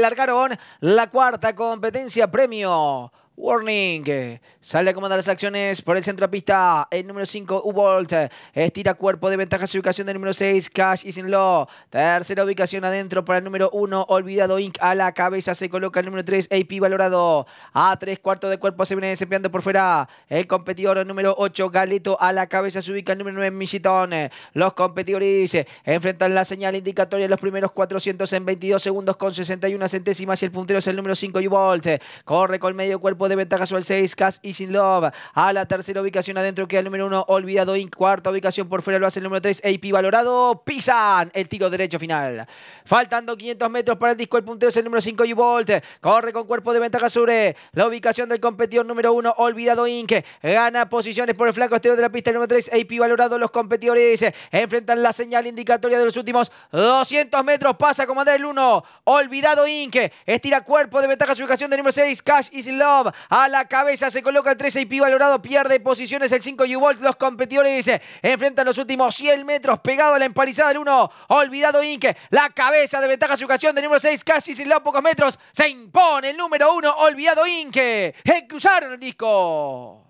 Largaron la cuarta competencia premio Warning. Sale a comandar las acciones por el centro de pista. El número 5, U-Bolt. Estira cuerpo de ventaja su ubicación del número 6, Cash law Tercera ubicación adentro para el número 1, Olvidado Inc. A la cabeza se coloca el número 3, AP Valorado. A tres cuartos de cuerpo se viene desempeñando por fuera. El competidor número 8, Galito. A la cabeza se ubica el número 9, Michitone. Los competidores enfrentan la señal indicatoria los primeros 400 en 22 segundos con 61 centésimas. Y el puntero es el número 5, U-Bolt. Corre con medio cuerpo de ventaja sobre el 6, Cash Love A la tercera ubicación adentro que el número 1, Olvidado Inc. Cuarta ubicación por fuera lo hace el número 3, AP Valorado. Pisan el tiro derecho final. Faltando 500 metros para el disco, el puntero es el número 5, u volt Corre con cuerpo de ventaja sobre la ubicación del competidor número 1, Olvidado Inc. Gana posiciones por el flanco exterior de la pista, el número 3, AP Valorado. Los competidores enfrentan la señal indicatoria de los últimos 200 metros. Pasa comandante. el 1, Olvidado Inc. Estira cuerpo de ventaja su ubicación del número 6, Cash Is Love a la cabeza, se coloca el 13 y Pi valorado, pierde posiciones el 5 y Los competidores enfrentan los últimos 100 metros, pegado a la empalizada el 1, olvidado Inke. la cabeza de ventaja su ocasión del número 6, casi sin los pocos metros, se impone el número 1, olvidado Inke. que cruzar el disco.